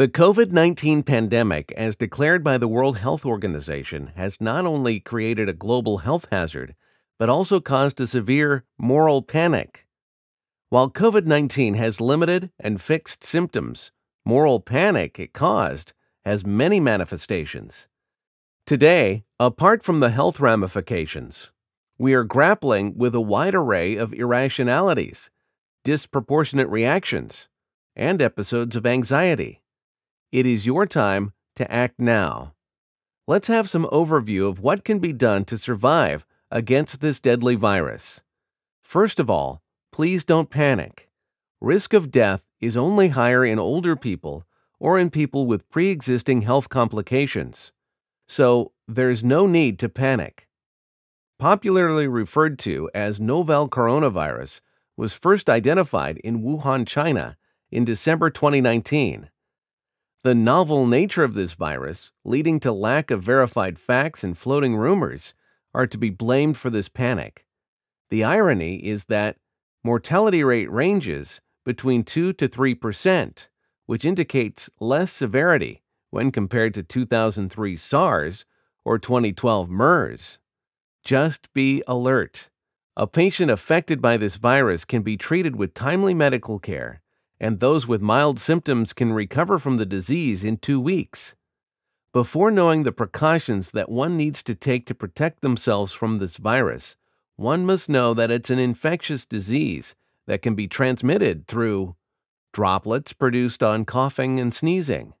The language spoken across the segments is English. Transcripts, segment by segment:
The COVID 19 pandemic, as declared by the World Health Organization, has not only created a global health hazard, but also caused a severe moral panic. While COVID 19 has limited and fixed symptoms, moral panic it caused has many manifestations. Today, apart from the health ramifications, we are grappling with a wide array of irrationalities, disproportionate reactions, and episodes of anxiety. It is your time to act now. Let's have some overview of what can be done to survive against this deadly virus. First of all, please don't panic. Risk of death is only higher in older people or in people with pre existing health complications. So, there's no need to panic. Popularly referred to as novel coronavirus was first identified in Wuhan, China in December 2019. The novel nature of this virus, leading to lack of verified facts and floating rumors, are to be blamed for this panic. The irony is that mortality rate ranges between 2 to 3 percent, which indicates less severity when compared to 2003 SARS or 2012 MERS. Just be alert. A patient affected by this virus can be treated with timely medical care and those with mild symptoms can recover from the disease in two weeks. Before knowing the precautions that one needs to take to protect themselves from this virus, one must know that it's an infectious disease that can be transmitted through droplets produced on coughing and sneezing,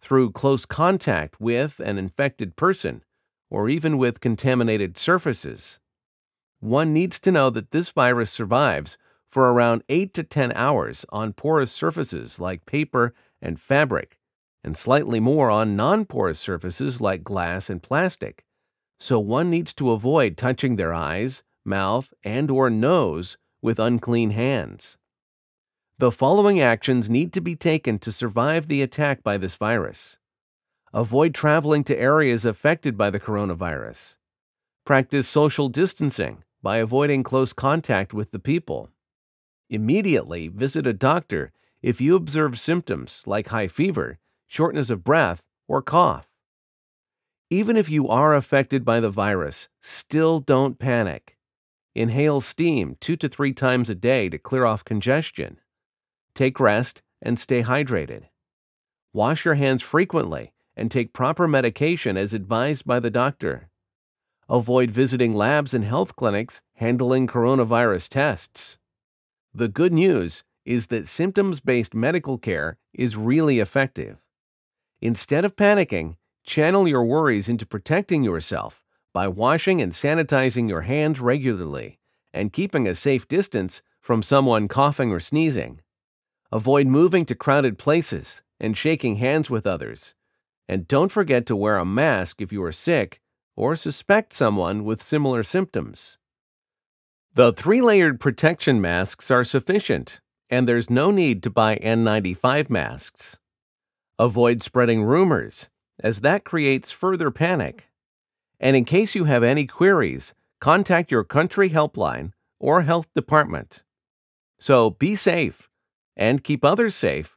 through close contact with an infected person, or even with contaminated surfaces. One needs to know that this virus survives for around 8 to 10 hours on porous surfaces like paper and fabric, and slightly more on non porous surfaces like glass and plastic. So one needs to avoid touching their eyes, mouth, and or nose with unclean hands. The following actions need to be taken to survive the attack by this virus. Avoid traveling to areas affected by the coronavirus. Practice social distancing by avoiding close contact with the people Immediately visit a doctor if you observe symptoms like high fever, shortness of breath, or cough. Even if you are affected by the virus, still don't panic. Inhale steam two to three times a day to clear off congestion. Take rest and stay hydrated. Wash your hands frequently and take proper medication as advised by the doctor. Avoid visiting labs and health clinics handling coronavirus tests. The good news is that symptoms based medical care is really effective. Instead of panicking, channel your worries into protecting yourself by washing and sanitizing your hands regularly and keeping a safe distance from someone coughing or sneezing. Avoid moving to crowded places and shaking hands with others. And don't forget to wear a mask if you are sick or suspect someone with similar symptoms. The three-layered protection masks are sufficient, and there's no need to buy N95 masks. Avoid spreading rumors, as that creates further panic. And in case you have any queries, contact your country helpline or health department. So be safe and keep others safe.